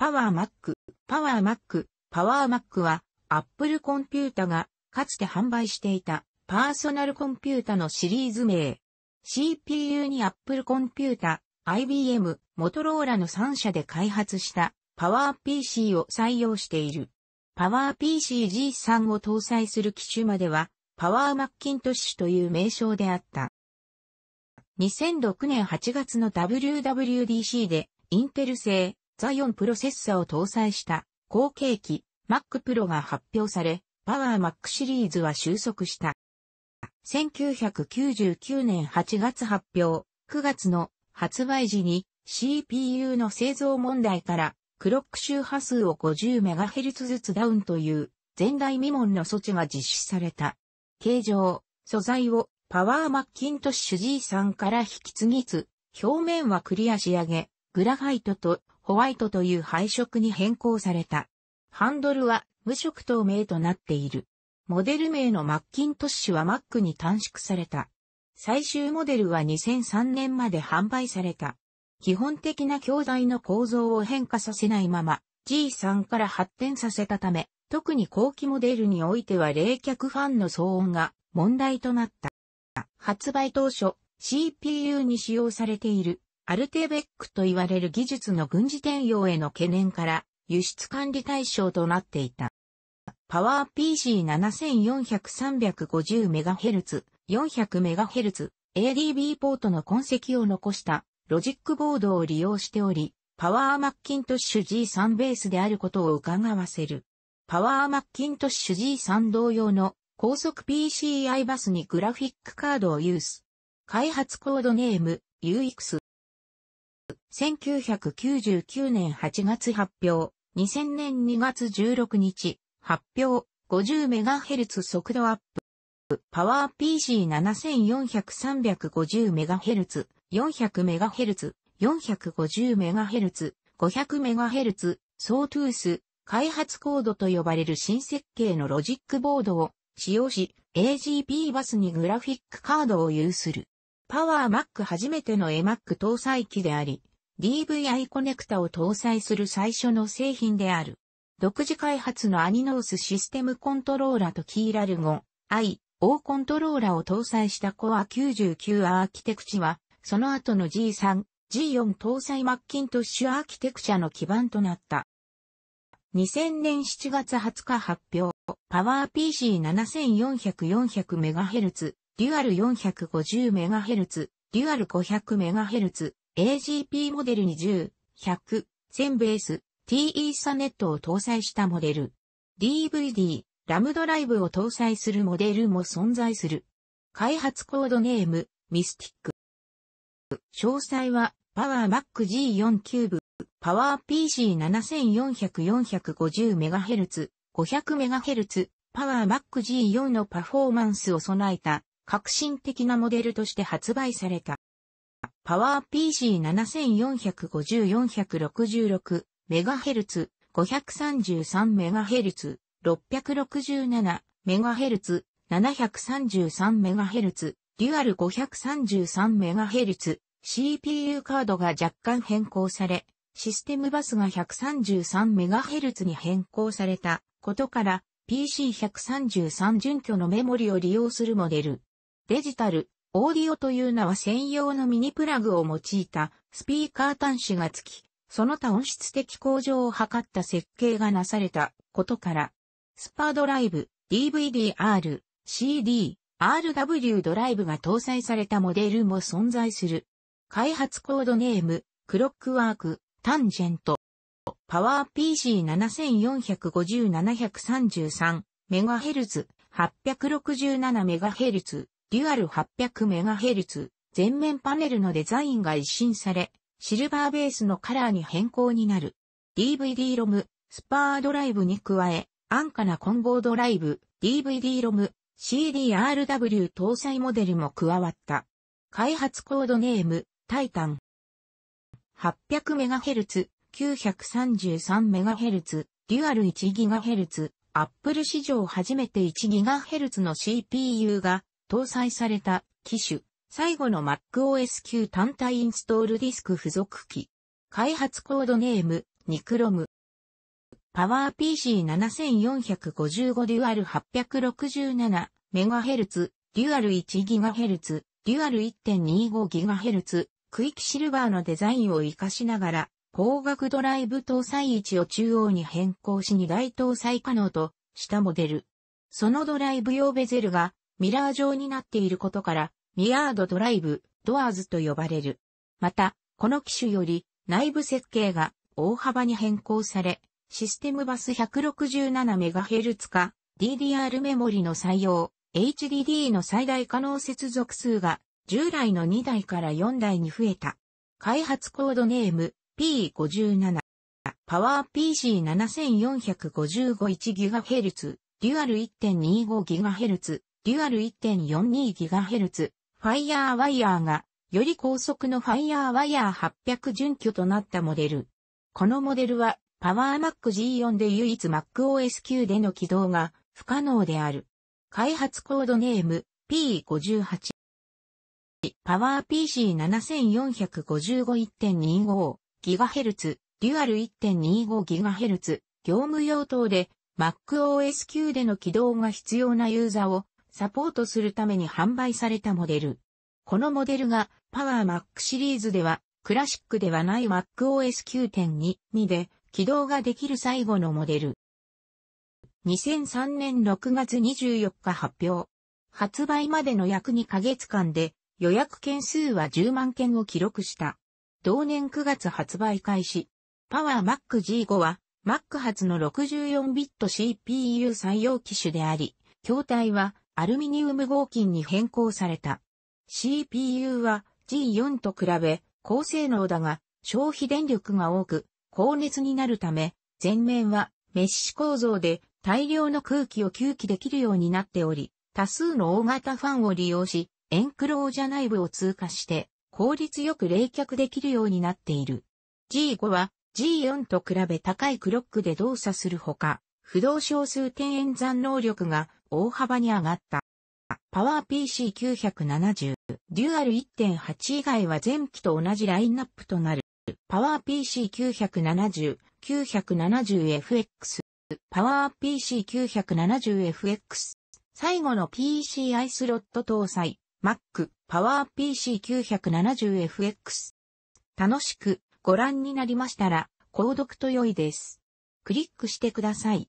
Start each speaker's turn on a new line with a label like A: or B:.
A: パワーマック、パワーマック、パワーマックは、アップルコンピュータが、かつて販売していた、パーソナルコンピュータのシリーズ名。CPU に Apple コンピュータ、IBM、モトローラの3社で開発した、パワー PC を採用している。パワー PCG3 を搭載する機種までは、パワーマッキントッシュという名称であった。2006年8月の WWDC で、インテル製ザイオンプロセッサを搭載した後継機 Mac Pro が発表され、パワー Mac シリーズは収束した。1999年8月発表、9月の発売時に CPU の製造問題からクロック周波数を 50MHz ずつダウンという前代未聞の措置が実施された。形状、素材をパワーマッキントッシュ G さんから引き継ぎつ、表面はクリア仕上げ、グラファイトとホワイトという配色に変更された。ハンドルは無色透明となっている。モデル名のマッキントッシュは Mac に短縮された。最終モデルは2003年まで販売された。基本的な教材の構造を変化させないまま G3 から発展させたため、特に後期モデルにおいては冷却ファンの騒音が問題となった。発売当初、CPU に使用されているアルテーベックと言われる技術の軍事転用への懸念から輸出管理対象となっていた。パワー PC7400-350MHz、400MHz、ADB ポートの痕跡を残したロジックボードを利用しており、パワーマッキントッシュ G3 ベースであることを伺わせる。パワーマッキントッシュ G3 同様の高速 PCI バスにグラフィックカードを有す。開発コードネーム UX。1999年8月発表、2000年2月16日、発表、50MHz 速度アップ。パワー PC7400-350MHz、400MHz、450MHz、500MHz、ソートゥース、開発コードと呼ばれる新設計のロジックボードを使用し、AGP バスにグラフィックカードを有する。パワー Mac 初めての a m a c 搭載機であり、DVI コネクタを搭載する最初の製品である。独自開発のアニノースシステムコントローラとキーラルゴ I、O コントローラを搭載したコア99アーキテクチは、その後の G3、G4 搭載マッキントッシュアーキテクチャの基盤となった。2000年7月20日発表、パワー PC7400-400MHz、デュアル 450MHz、デュアル 500MHz、AGP モデル1 0 100、1000ベース、TE サネットを搭載したモデル。DVD、ラムドライブを搭載するモデルも存在する。開発コードネーム、ミスティック。詳細は、パワー Mac G4 キューブ、パワー PC7400-450MHz、500MHz、パワー Mac G4 のパフォーマンスを備えた、革新的なモデルとして発売された。パワー p c 7 4 5 0 4 6 6メガヘルツ、533メガヘルツ、667メガヘルツ、733メガヘルツ、デュアル533メガヘルツ、CPU カードが若干変更され、システムバスが133メガヘルツに変更されたことから PC133 準拠のメモリを利用するモデル。デジタル、オーディオという名は専用のミニプラグを用いたスピーカー端子が付き、その他音質的向上を図った設計がなされたことから、スパードライブ、DVD-R、CD、RW ドライブが搭載されたモデルも存在する。開発コードネーム、クロックワーク、タンジェント。パワー PC7450-733MHz、867MHz。デュアル 800MHz 全面パネルのデザインが一新され、シルバーベースのカラーに変更になる。DVD ロム、スパードライブに加え、安価な混合ドライブ、DVD ロム、CDRW 搭載モデルも加わった。開発コードネーム、タイタン。800MHz、933MHz、デュアル 1GHz、Apple 史上初めて 1GHz の CPU が搭載された機種、最後の MacOS9 単体インストールディスク付属機。開発コードネーム、ニクロム。パワー PC7455 デュアル 867MHz、デュアル 1GHz、デュアル 1.25GHz、クイックシルバーのデザインを活かしながら、光学ドライブ搭載位置を中央に変更し2台搭載可能としたモデル。そのドライブ用ベゼルがミラー状になっていることから、ミヤードドライブ、ドアーズと呼ばれる。また、この機種より内部設計が大幅に変更され、システムバス 167MHz 化、DDR メモリの採用、HDD の最大可能接続数が従来の2台から4台に増えた。開発コードネーム P57。パワー PC7455-1GHz、デュアル 1.25GHz、デュアル 1.42GHz、ファイヤーワイヤーが、より高速のファイヤーワイヤー800準拠となったモデル。このモデルは、パワーマック G4 で唯一 m a c o s q での起動が不可能である。開発コードネーム P58。パワー PC7455.25GHz、デュアル 1.25GHz、業務用等で m a c o s q での起動が必要なユーザーをサポートするために販売されたモデル。このモデルがパワー Mac シリーズではクラシックではない MacOS 9.2で起動ができる最後のモデル。2003年6月24日発表。発売までの約2ヶ月間で予約件数は10万件を記録した。同年9月発売開始。パワー Mac G5 は Mac 発の 64bit CPU 採用機種であり、筐体はアルミニウム合金に変更された。CPU は G4 と比べ高性能だが消費電力が多く高熱になるため前面はメッシュ構造で大量の空気を吸気できるようになっており多数の大型ファンを利用しエンクロージャ内部を通過して効率よく冷却できるようになっている。G5 は G4 と比べ高いクロックで動作するほか、不動小数点演算能力が大幅に上がった。パワー PC970、デュアル1.8以外は前期と同じラインナップとなる。パワー PC970、970FX、パワー PC970FX、最後の PCI スロット搭載、Mac、パワー PC970FX。楽しくご覧になりましたら、購読と良いです。クリックしてください。